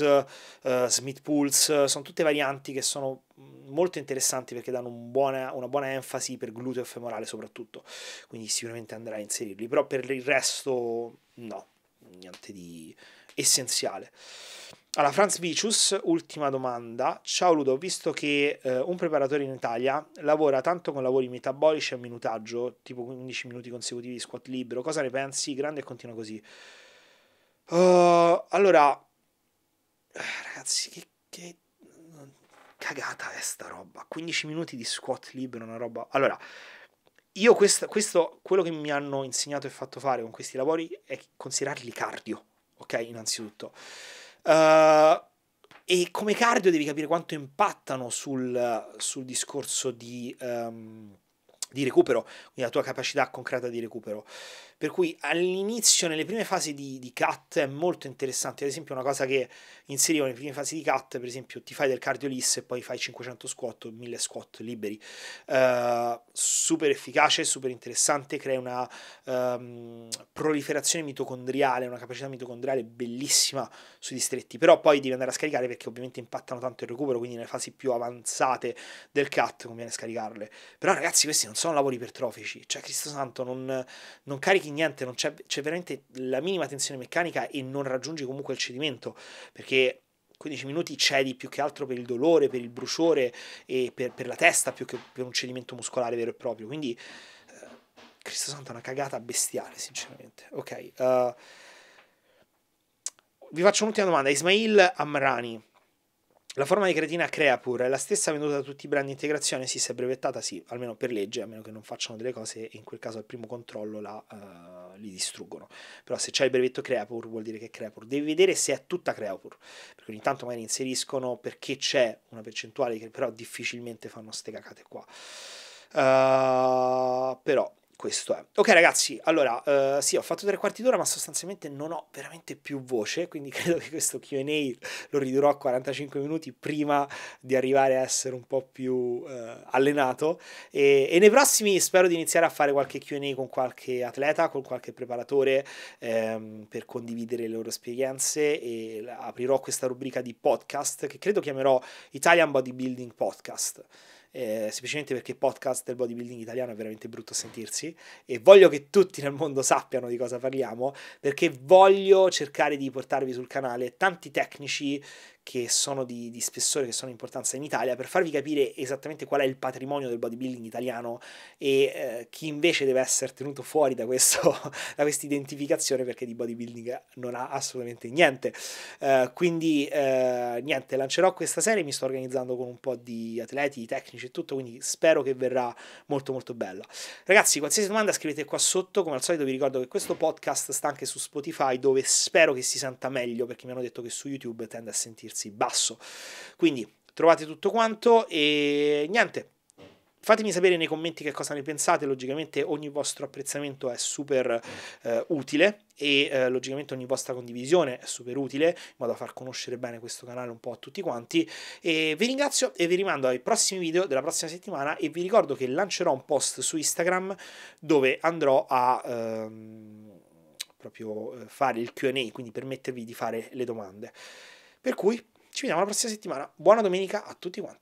Speaker 1: eh, Smith pulls, sono tutte varianti che sono molto interessanti perché danno un buona, una buona enfasi per gluteo e femorale soprattutto, quindi sicuramente andrai a inserirli, però per il resto no, niente di essenziale. Allora, Franz Vicius, ultima domanda. Ciao Ludo, ho visto che eh, un preparatore in Italia lavora tanto con lavori metabolici a minutaggio, tipo 15 minuti consecutivi di squat libero. Cosa ne pensi? Grande e continua così. Uh, allora, ragazzi, che, che cagata è sta roba. 15 minuti di squat libero, una roba... Allora, io questo, questo, quello che mi hanno insegnato e fatto fare con questi lavori è considerarli cardio, ok, innanzitutto. Uh, e come cardio devi capire quanto impattano sul, sul discorso di... Um, di recupero, quindi la tua capacità concreta di recupero. Per cui all'inizio, nelle prime fasi di, di cut, è molto interessante. Ad esempio, una cosa che inserivo nelle prime fasi di cut, per esempio, ti fai del cardio liss e poi fai 500 squat, 1000 squat liberi. Uh, super efficace, super interessante, crea una um, proliferazione mitocondriale, una capacità mitocondriale bellissima sui distretti. Però poi devi andare a scaricare perché ovviamente impattano tanto il recupero, quindi nelle fasi più avanzate del cut conviene scaricarle. Però ragazzi, questi non sono sono lavori ipertrofici, cioè Cristo Santo non, non carichi niente, non c'è, c'è veramente la minima tensione meccanica e non raggiungi comunque il cedimento, perché 15 minuti cedi più che altro per il dolore, per il bruciore e per, per la testa più che per un cedimento muscolare vero e proprio, quindi eh, Cristo Santo è una cagata bestiale sinceramente, ok. Uh, vi faccio un'ultima domanda, Ismail Amrani la forma di creatina Creapur è la stessa venduta da tutti i brand di integrazione? Sì, se è brevettata, sì, almeno per legge, a meno che non facciano delle cose e in quel caso al primo controllo la, uh, li distruggono. Però se c'è il brevetto Creapur vuol dire che è Creapur. Devi vedere se è tutta Creapur, perché ogni tanto magari inseriscono perché c'è una percentuale che però difficilmente fanno ste cacate qua. Uh, però questo è. Ok ragazzi, allora, uh, sì, ho fatto tre quarti d'ora, ma sostanzialmente non ho veramente più voce, quindi credo che questo Q&A lo ridurrò a 45 minuti prima di arrivare a essere un po' più uh, allenato e, e, nei prossimi spero di iniziare a fare qualche Q&A con qualche atleta, con qualche preparatore ehm, per condividere le loro esperienze e aprirò questa rubrica di podcast che credo chiamerò Italian Bodybuilding Podcast eh, semplicemente perché il podcast del bodybuilding italiano è veramente brutto a sentirsi e voglio che tutti nel mondo sappiano di cosa parliamo perché voglio cercare di portarvi sul canale tanti tecnici che sono di, di spessore, che sono di importanza in Italia, per farvi capire esattamente qual è il patrimonio del bodybuilding italiano e eh, chi invece deve essere tenuto fuori da, questa identificazione perché di bodybuilding non ha assolutamente niente. Eh, quindi eh, niente, lancerò questa serie, mi sto organizzando con un po' di atleti, di tecnici e tutto, quindi spero che verrà molto molto bella. Ragazzi, qualsiasi domanda scrivete qua sotto, come al solito vi ricordo che questo podcast sta anche su Spotify dove spero che si senta meglio perché mi hanno detto che su YouTube tende a sentirsi mettersi basso. Quindi trovate tutto quanto e niente. Fatemi sapere nei commenti che cosa ne pensate, logicamente ogni vostro apprezzamento è super eh, utile e eh, logicamente ogni vostra condivisione è super utile in modo da far conoscere bene questo canale un po' a tutti quanti e vi ringrazio e vi rimando ai prossimi video della prossima settimana e vi ricordo che lancerò un post su Instagram dove andrò a... Ehm, proprio eh, fare il QA, quindi permettervi di fare le domande. Per cui ci vediamo la prossima settimana. Buona domenica a tutti quanti.